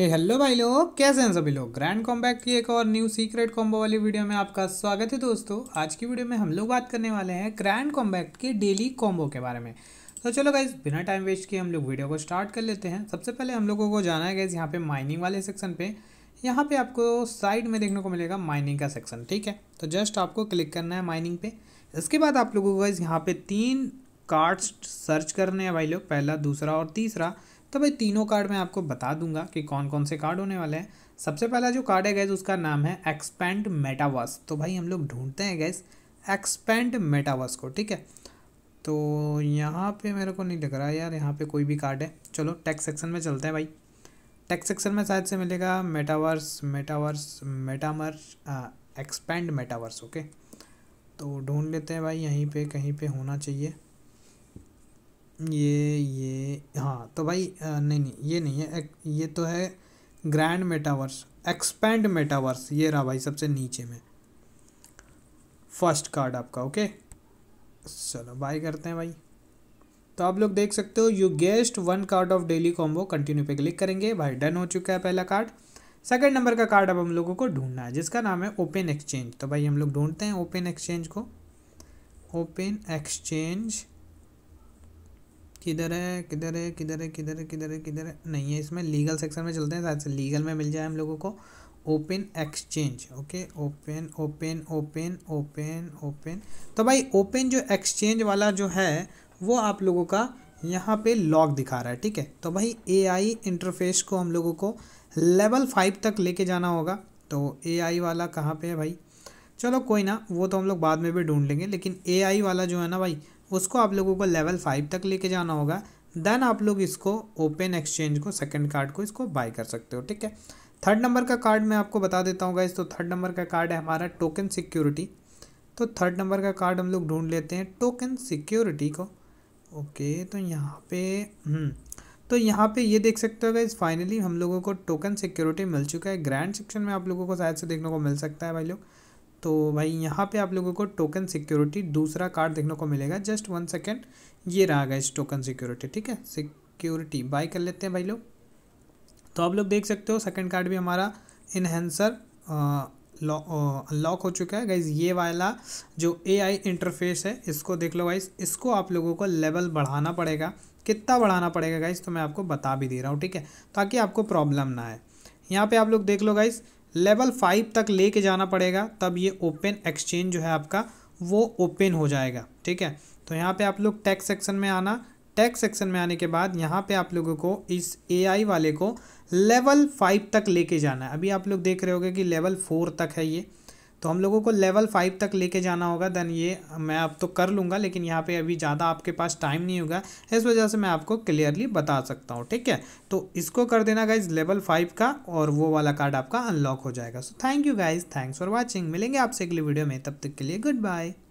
हे hello भाई लोग कैसे हैं सभी लोग ग्रैंड कॉम्बैक की एक और न्यू सीक्रेट कॉम्बो वाली वीडियो में आपका स्वागत है दोस्तों आज की वीडियो में हम लोग बात करने वाले हैं ग्रैंड कॉम्बैक्ट के डेली कॉम्बो के बारे में तो चलो गाइज बिना टाइम वेस्ट किए हम लोग वीडियो को स्टार्ट कर लेते हैं सबसे पहले हम लोगों को जाना है गाइज यहाँ पे माइनिंग वाले सेक्शन पे यहाँ पे आपको साइड में देखने को मिलेगा माइनिंग का सेक्शन ठीक है तो जस्ट आपको क्लिक करना है माइनिंग पे इसके बाद आप लोगों को गाइज यहाँ पे तीन कार्ड्स सर्च करने हैं भाई लोग पहला दूसरा और तीसरा तो भाई तीनों कार्ड मैं आपको बता दूंगा कि कौन कौन से कार्ड होने वाले हैं सबसे पहला जो कार्ड है गैस उसका नाम है एक्सपेंड मेटावर्स तो भाई हम लोग ढूंढते हैं गैस एक्सपेंड मेटावर्स को ठीक है तो यहाँ पे मेरे को नहीं लग रहा यार यहाँ पे कोई भी कार्ड है चलो टेक्स सेक्शन में चलते हैं भाई टेक्स सेक्शन में शायद से मिलेगा मेटावर्स मेटावर्स मेटामर एक्सपेंड मेटावर्स ओके तो ढूंढ लेते हैं भाई यहीं पे कहीं पे होना चाहिए ये तो भाई नहीं नहीं ये नहीं है ये तो है ग्रैंड मेटावर्स एक्सपैंड मेटावर्स ये रहा भाई सबसे नीचे में फर्स्ट कार्ड आपका ओके चलो बाय करते हैं भाई तो आप लोग देख सकते हो you guessed one card of daily combo continue पे क्लिक करेंगे भाई डन हो चुका है पहला कार्ड सेकंड नंबर का कार्ड अब हम लोगों को ढूंढना है जिसका नाम है ओपन एक्सचेंज तो भाई हम लोग ढूंढते हैं ओपन एक्सचेंज को ओपन एक्सचेंज किधर है किधर है किधर है किधर है किधर है किधर है नहीं है इसमें लीगल सेक्शन में चलते हैं शायद से लीगल में मिल जाए हम लोगों को open exchange okay open open open open open तो भाई ओपन जो एक्सचेंज वाला जो है वो आप लोगों का यहाँ पे लॉग दिखा रहा है ठीक है तो भाई ए इंटरफेस को हम लोगों को लेवल फाइव तक लेके जाना होगा तो ए वाला कहाँ पे है भाई चलो कोई ना वो तो हम लोग बाद में भी ढूंढ लेंगे लेकिन ए वाला जो है ना भाई उसको आप लोगों को लेवल फाइव तक लेके जाना होगा देन आप लोग इसको ओपन एक्सचेंज को सेकंड कार्ड को इसको बाय कर सकते हो ठीक है थर्ड नंबर का कार्ड मैं आपको बता देता हूँ इस तो थर्ड नंबर का कार्ड है हमारा टोकन सिक्योरिटी तो थर्ड नंबर का कार्ड हम लोग ढूंढ लेते हैं टोकन सिक्योरिटी को ओके तो यहाँ पे हम्म, तो यहाँ पे ये देख सकते हो इस फाइनली हम लोगों को टोकन सिक्योरिटी मिल चुका है ग्रैंड सेक्शन में आप लोगों को शायद से देखने को मिल सकता है भाई लोग तो भाई यहाँ पे आप लोगों को टोकन सिक्योरिटी दूसरा कार्ड देखने को मिलेगा जस्ट वन सेकेंड ये रहा गाइज टोकन सिक्योरिटी ठीक है सिक्योरिटी बाय कर लेते हैं भाई लोग तो आप लोग देख सकते हो सेकेंड कार्ड भी हमारा इनहेंसर अनलॉक हो चुका है गाइज ये वाला जो एआई इंटरफेस है इसको देख लो गाइज इसको आप लोगों को लेवल बढ़ाना पड़ेगा कितना बढ़ाना पड़ेगा गाइज तो मैं आपको बता भी दे रहा हूँ ठीक है ताकि आपको प्रॉब्लम ना आए यहाँ पे आप लोग देख लो गाइज़ लेवल फाइव तक लेके जाना पड़ेगा तब ये ओपन एक्सचेंज जो है आपका वो ओपन हो जाएगा ठीक है तो यहाँ पे आप लोग टैक्स सेक्शन में आना टैक्स सेक्शन में आने के बाद यहाँ पे आप लोगों को इस एआई वाले को लेवल फाइव तक लेके जाना है अभी आप लोग देख रहे होगे कि लेवल फोर तक है ये तो हम लोगों को लेवल फाइव तक लेके जाना होगा देन ये मैं अब तो कर लूँगा लेकिन यहाँ पे अभी ज़्यादा आपके पास टाइम नहीं होगा इस वजह से मैं आपको क्लियरली बता सकता हूँ ठीक है तो इसको कर देना गाइज लेवल फाइव का और वो वाला कार्ड आपका अनलॉक हो जाएगा so thank you guys thanks for watching मिलेंगे आपसे अगली वीडियो में तब तक के लिए गुड बाय